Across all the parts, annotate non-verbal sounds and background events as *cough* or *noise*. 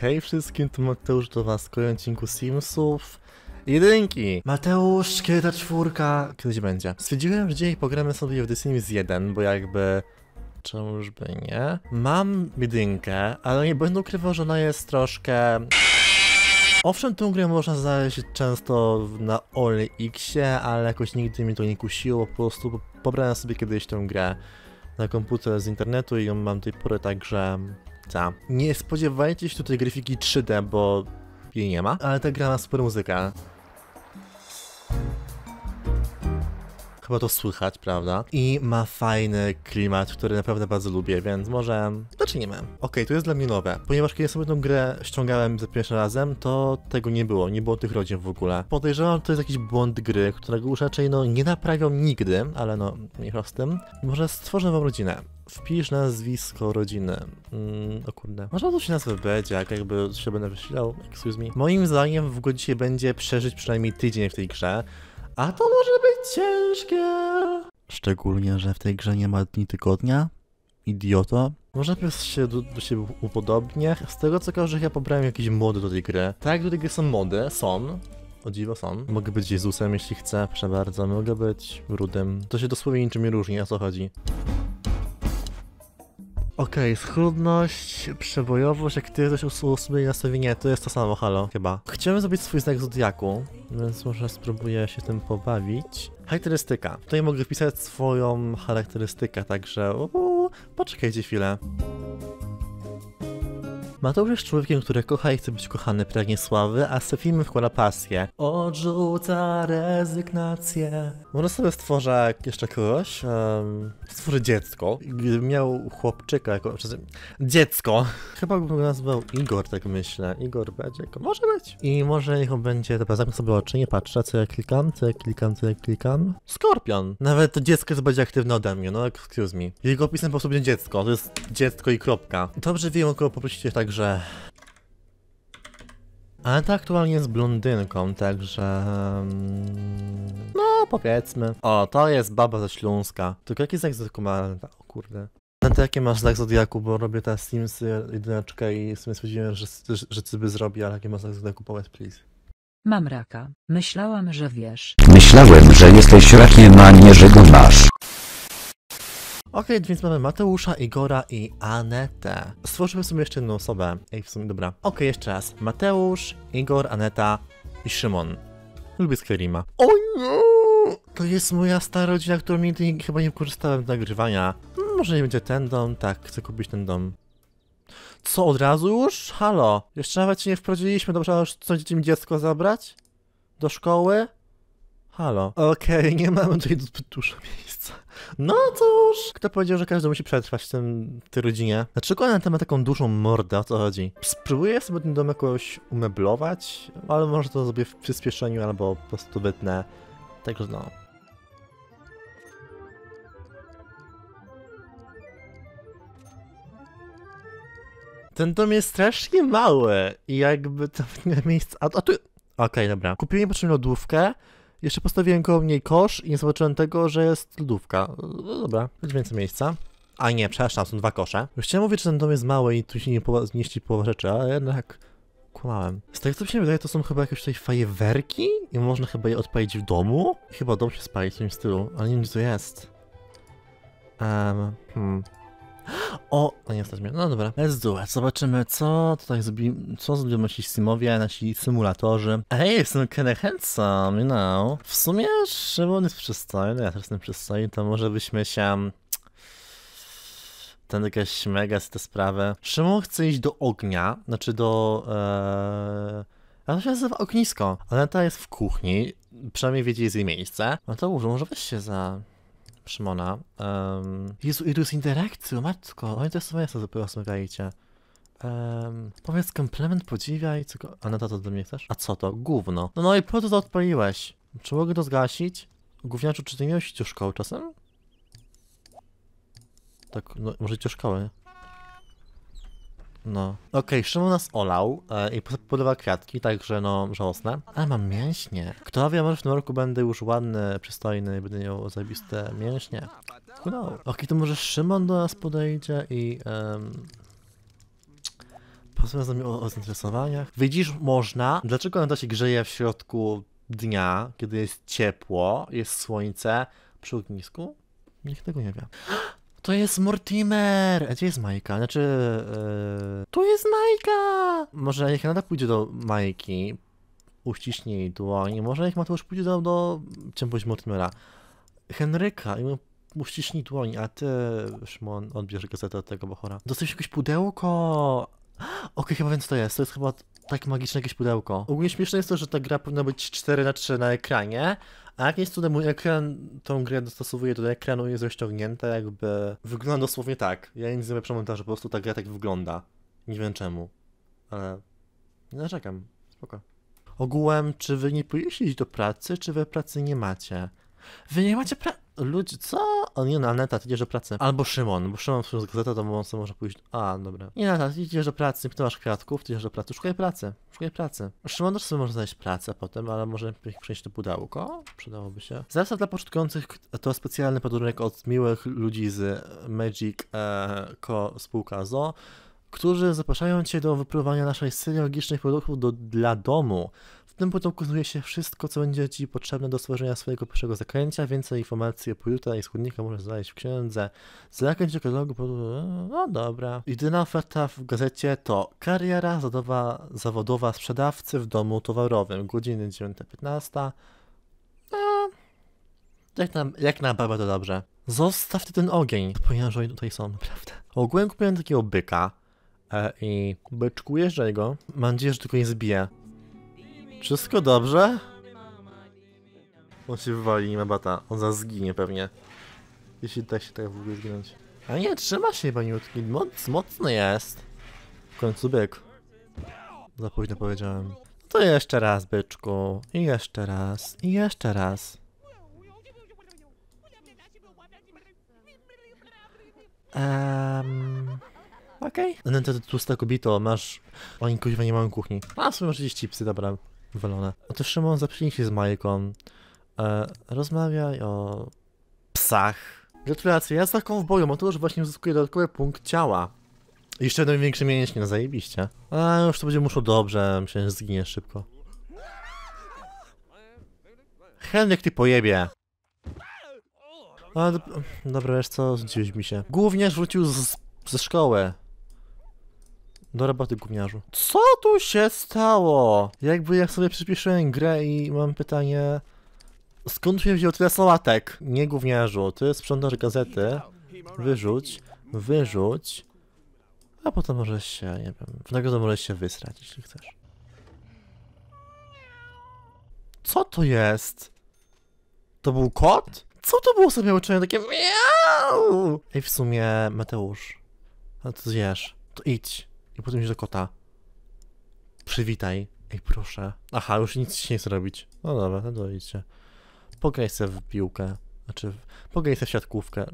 Hej wszystkim, to Mateusz do was w kolejnym odcinku Simsów jedynki. Mateusz, kiedy ta czwórka? Kiedyś będzie. Stwierdziłem, że dzisiaj pogramy sobie w The Sims 1, bo jakby... Czemuż by nie? Mam jedynkę, ale nie będę ukrywał, że ona jest troszkę... Owszem, tę grę można znaleźć często na OLX-ie, ale jakoś nigdy mi to nie kusiło, po prostu pobrałem sobie kiedyś tę grę na komputer z internetu i ją mam do tej pory, także ta. Nie spodziewajcie się tutaj grafiki 3D, bo jej nie ma, ale ta gra ma super muzykę. Chyba to słychać, prawda? I ma fajny klimat, który naprawdę bardzo lubię, więc może zaczniemy. Okej, okay, to jest dla mnie nowe, ponieważ kiedy sobie tą grę ściągałem za pierwszym razem, to tego nie było, nie było tych rodzin w ogóle. Podejrzewam, że to jest jakiś błąd gry, którego już raczej no nie naprawią nigdy, ale no niech z tym. Może stworzę wam rodzinę. Wpisz nazwisko rodziny. Mm, o kurde. Może to się nazwę będzie, jak jakby się będę wysilał. Excuse me. Moim zdaniem w ogóle dzisiaj będzie przeżyć przynajmniej tydzień w tej grze. A to może być ciężkie. Szczególnie, że w tej grze nie ma dni tygodnia. Idioto. Może pies się do, do siebie upodobnie. Z tego co kojarzę, ja pobrałem jakieś mody do tej gry. Tak, do tej gry są mody, są. O dziwo są. Mogę być Jezusem, jeśli chcę, proszę bardzo. Mogę być Rudem. To się dosłownie niczym nie różni, o co chodzi. Okej, okay, schludność, przebojowość, aktywność, usługi, nastawienie, to jest to samo, halo, chyba. Chciałem zrobić swój znak Zodiaku, więc może spróbuję się tym pobawić. Charakterystyka. Tutaj mogę wpisać swoją charakterystykę, także... Uuu, poczekajcie chwilę. Mateusz jest człowiekiem, który kocha i chce być kochany, pragnie sławy, a z filmy wkłada pasję. Odrzuca rezygnację. Może sobie stworzę jeszcze kogoś, um, stworzy dziecko. Gdybym miał chłopczyka jako... dziecko. Chyba bym go nazwał Igor, tak myślę. Igor będzie, może być. I może niech on będzie, dobra, zamknę sobie oczy, nie patrzę, co ja klikam, co ja klikam, co ja klikam. Skorpion. Nawet to dziecko jest bardziej aktywne ode mnie, no excuse me. Jego opisem po prostu będzie dziecko, to jest dziecko i kropka. Dobrze wiem, o kogo poprosicie tak także... Ale ta aktualnie jest blondynką, także... No, powiedzmy. O, to jest baba ze Śląska. Tylko jaki znak zodiaku O kurde. Znaczy, jakie masz znak zodiaku, bo robię te Simsy jedyneczkę i w sumie stwierdziłem, że, że, że cyby zrobi, ale jakie masz znak zodiaku, powiedz please. Mam raka. Myślałam, że wiesz. Myślałem, że jesteś rakiem, a nie, że go masz. Ok, więc mamy Mateusza, Igora i Anetę. Stworzymy sobie jeszcze jedną osobę. Ej, w sumie dobra. Ok, jeszcze raz. Mateusz, Igor, Aneta i Szymon. Lubię Skyrima. O no! To jest moja stara rodzina, którą nigdy chyba nie wykorzystałem do nagrywania. Może nie będzie ten dom, tak, chcę kupić ten dom. Co, od razu już? Halo? Jeszcze nawet się nie wprowadziliśmy, dobrze, już dzieci mi dziecko zabrać? Do szkoły? Halo. Okej, okay, *laughs* nie mamy tutaj zbyt dużo miejsca. No cóż, kto powiedział, że każdy musi przetrwać w tym tej rodzinie? Dlaczego znaczy, ona tam ma taką dużą mordę, o co chodzi? Spróbuję sobie ten dom jakoś umeblować, ale może to zrobię w przyspieszeniu albo po prostu wytnę. Także no, Ten dom jest strasznie mały i jakby to *laughs* nie miejsce... A, a tu... Okej, okay, dobra. Kupiłem potrzebną lodówkę, jeszcze postawiłem koło mnie kosz i nie zobaczyłem tego, że jest lodówka. No dobra, będzie więcej miejsca. A nie, przepraszam, są dwa kosze. Już chciałem mówić, że ten dom jest mały i tu się nie zmieści połowa rzeczy, ale jednak kłamałem. Z tego co mi się wydaje, to są chyba jakieś tutaj fajewerki i można chyba je odpalić w domu? Chyba dom się spali w tym stylu, ale nie wiem, co jest. Um, hmm. O, to nie jest zmiana. No dobra, let's do it. Zobaczymy, co tutaj zrobimy, co zrobią nasi simowie, nasi symulatorzy. Ej, jestem kinda handsome, you know. W sumie Szymon jest przystojny, ja też jestem przystojny, to może byśmy się mm, ten jakaś mega z te sprawy. Szymon chce iść do ognia, znaczy do. Ee... A to się nazywa ognisko. Ale ta jest w kuchni, przynajmniej wiedzieli jej miejsce. No to może weź się za. Szymona. Um... Jezu, i tu jest interakcja, matko, oj, to jest miasto porozmawiajcie. Um, powiedz komplement, podziwiaj, co... A na no to, do mnie chcesz? A co to? Gówno. No, no i po co to odpaliłeś? Czy mogę to zgasić? Gówniaczu, czy ty miałeś ciuszką czasem? Tak, no, może nie? No. Okej, okay, Szymon nas olał e, i podawa kwiatki, także no, żałosne. A mam mięśnie. Kto wie, może w tym roku będę już ładny, przystojny, będę miał zajebiste mięśnie. Who knows? Okej, okay, to może Szymon do nas podejdzie i... Um, Pozwolę z nami o, o zainteresowaniach. Widzisz, można. Dlaczego ona to się grzeje w środku dnia, kiedy jest ciepło, jest słońce przy ognisku? Nikt tego nie wie. To jest Mortimer! A e, gdzie jest Majka? Znaczy... Yy... Tu jest Majka! Może niech nadal pójdzie do Majki, uściśnij dłoń. Może niech Mateusz pójdzie do, do czymś Mortimera. Henryka, i mu uściśnij dłoń, a ty, Szymon, odbierz gazetę od tego bohora. Dostajesz jakieś pudełko! *gasps* Okej, okay, chyba wiem co to jest. To jest chyba tak magiczne jakieś pudełko. Ogólnie śmieszne jest to, że ta gra powinna być 4 na 3 na ekranie, a jest tutaj mój ekran tą grę dostosowuje do ekranu, jest rozciągnięta, jakby wygląda dosłownie tak. Ja nic nie że po prostu ta gra tak wygląda. Nie wiem czemu, ale nie no, narzekam, spoko. Ogółem, czy wy nie pojeździć do pracy, czy wy pracy nie macie? Wy nie macie pracy? ludzie, co? On nie, no Aneta, ty idziesz do pracy. Albo Szymon, bo Szymon z gazetą to mocno może pójść, a, dobra. Nie, Aneta, ty idziesz do pracy, ty masz kwiatków, ty idziesz do pracy, szukaj pracy, szukaj pracy. Szymon też sobie może znaleźć pracę potem, ale może przejść do pudełko, przydałoby się. Zasad dla początkujących to specjalny podarunek od miłych ludzi z Magic e, Co. spółka ZO, którzy zapraszają cię do wypróbowania naszych seriologicznych produktów do, dla domu w tym pudełku znajduje się wszystko, co będzie Ci potrzebne do stworzenia swojego pierwszego zakręcia. Więcej informacji o Pojuta i składnika możesz znaleźć w księdze. Zakręć do katalogu... No dobra. Jedyna oferta w gazecie to kariera zawodowa, zawodowa sprzedawcy w domu towarowym. Godziny 9.15. No, jak na, jak na babę to dobrze. Zostaw ty ten ogień, ponieważ oni tutaj są, naprawdę. Ogółem kupiłem takiego byka e, i byczku jego. go. Mam nadzieję, że tylko nie zbije. Wszystko dobrze? On się wywali, nie ma bata. On za zginie pewnie. Jeśli tak się tak w ogóle zginąć. A nie, trzyma się paniutki. Moc, mocny jest. W końcu byk. Za późno powiedziałem. to jeszcze raz, byczku. I jeszcze raz. I jeszcze raz. Ehm. Okej. Okay. No to tłusta kobito, masz... Oni kuźwa nie mają kuchni. A, w sumie masz chipsy, dobra wylone. Otóż no Szymon zaprzyjaźnił się z Majką, e, rozmawiaj o psach. Gratulacje, ja z taką w boju, już właśnie uzyskuję dodatkowy punkt ciała. I jeszcze jeden większy mięśnie, no zajebiście. A już to będzie muszło dobrze, myślę, że zginie szybko. Henryk, ty pojebie! A, dobra, wiesz co, zdziwiłeś mi się. Głównie wrócił z, ze szkoły. Do roboty, gówniarzu. Co tu się stało? Jakby jak sobie przypiszę grę i mam pytanie... Skąd się wziął tyle sałatek? Nie gówniarzu, ty sprzątasz gazety, Wyrzuć, wyrzuć. A potem możesz się, nie wiem, w nagrodę możesz się wysrać, jeśli chcesz. Co to jest? To był kot? Co to było sobie uczenie takie miau? Ej, w sumie, Mateusz, a co zjesz, to idź. I potem się do kota. Przywitaj. Ej, proszę. Aha, już nic się nie zrobić. No dobra, no to idźcie. Pograj se w piłkę. Znaczy, pograj se w siatkówkę.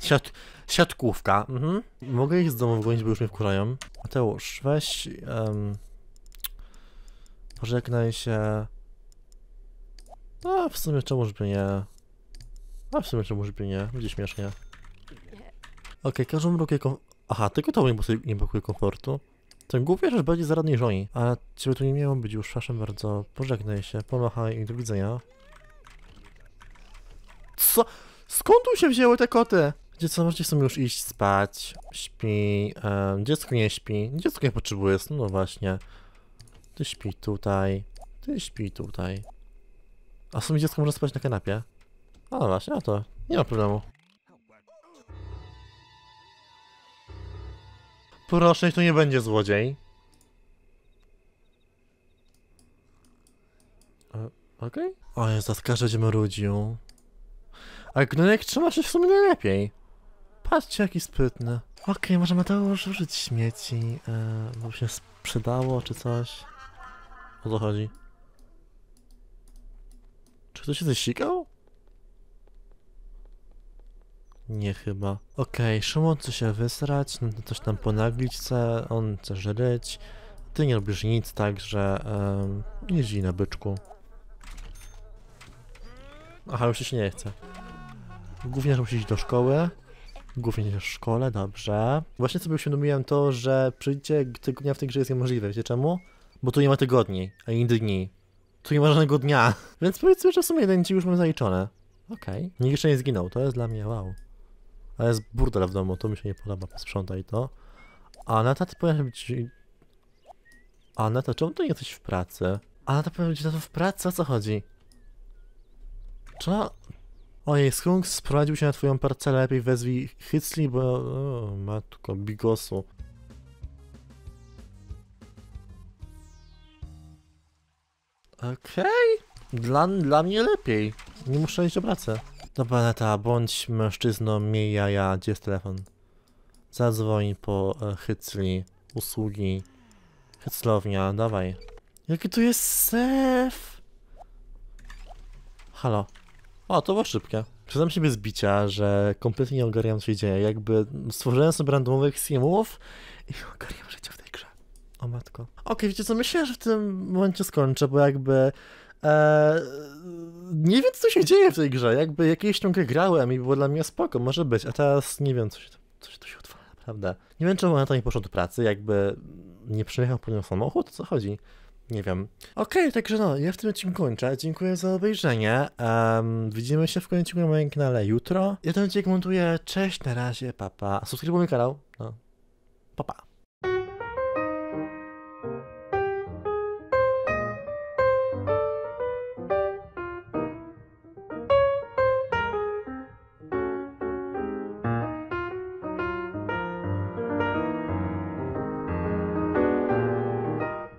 Siat, siatkówka, mhm. Mogę ich z domu wgonić, bo już mnie wkurają. Mateusz, weź... Um, pożegnaj się... No, w sumie czemużby by nie... A w sumie czemużby by nie, będzie śmiesznie. Okej, okay, każą jako... Aha, tylko to mnie niepokój komfortu. Ten głupie rzecz będzie zaradnej żoni. A ciebie tu nie miało być już, przepraszam bardzo. Pożegnaj się, pomachaj i do widzenia. Co? Skąd tu się wzięły te koty? Dziecko, co, możecie sobie już iść spać. Śpi. Um, dziecko nie śpi. Dziecko nie potrzebuje snu, no właśnie. Ty śpi tutaj. Ty śpi tutaj. A w sumie dziecko może spać na kanapie. A no właśnie, a to nie ma problemu. Proszę, to nie będzie złodziej. E, okej? Okay? O, jest zaskarżać mrudziu. A jak no trzyma się w sumie najlepiej. Patrzcie, jaki sprytny. Okej, okay, możemy to już użyć śmieci. E, bo się sprzedało, czy coś. O co chodzi? Czy ktoś się zasikał? Nie chyba. Okej, okay, Szymon chce się wysrać, no to coś tam ponaglić chce, on chce żyć. Ty nie robisz nic, także um, jeździ na byczku. Aha, już się nie chce. Głównie musi iść do szkoły. Głównie w szkole, dobrze. Właśnie sobie uświadomiłem to, że przyjdzie tygodnia w tej grze jest niemożliwe. Wiecie czemu? Bo tu nie ma tygodni, ani dni. Tu nie ma żadnego dnia. *laughs* Więc powiedzmy, że w sumie jeden dzień już mam zaliczone. Okej. Okay. Nikt jeszcze nie zginął, to jest dla mnie wow. Ale jest burdel w domu, to mi się nie podoba, sprzątaj to. Aneta, ty powinnaś być... Aneta, czemu ty nie jesteś w pracy? Aneta powinna być w pracy, o co chodzi? Czemu... Ojej, Skrunk sprowadził się na twoją parcelę, lepiej wezwij Hycli, bo... O, matko, bigosu. Okej. Okay. Dla, dla mnie lepiej. Nie muszę iść do pracy. Dobra, Neta, bądź mężczyzną, miej jaja, gdzie jest telefon? Zadzwoń po e, hycli, usługi, hyclownia, dawaj. Jaki tu jest sef? Halo. O, to było szybkie. Przyznam się bez bicia, że kompletnie nie ogarniam co się dzieje. Jakby stworzyłem sobie randomowych simów i nie ogarniam życia w tej grze. O matko. Okej, okay, wiecie co, myślę, że w tym momencie skończę, bo jakby Eee, nie wiem, co się dzieje w tej grze. Jakby jakieś tą grałem i było dla mnie spoko, może być, a teraz nie wiem, co się, co się tu się odwala, prawda. Nie wiem, czemu Anton nie poszło do pracy, jakby nie przyjechał po nią samochód, co chodzi? Nie wiem. Okej, okay, także no, ja w tym odcinku kończę. Dziękuję za obejrzenie. Um, widzimy się w kolejnym odcinku na moim kanale jutro. Ja ten odcinek montuję. Cześć, na razie, papa. Subskrybuj mój kanał. No, papa. Pa.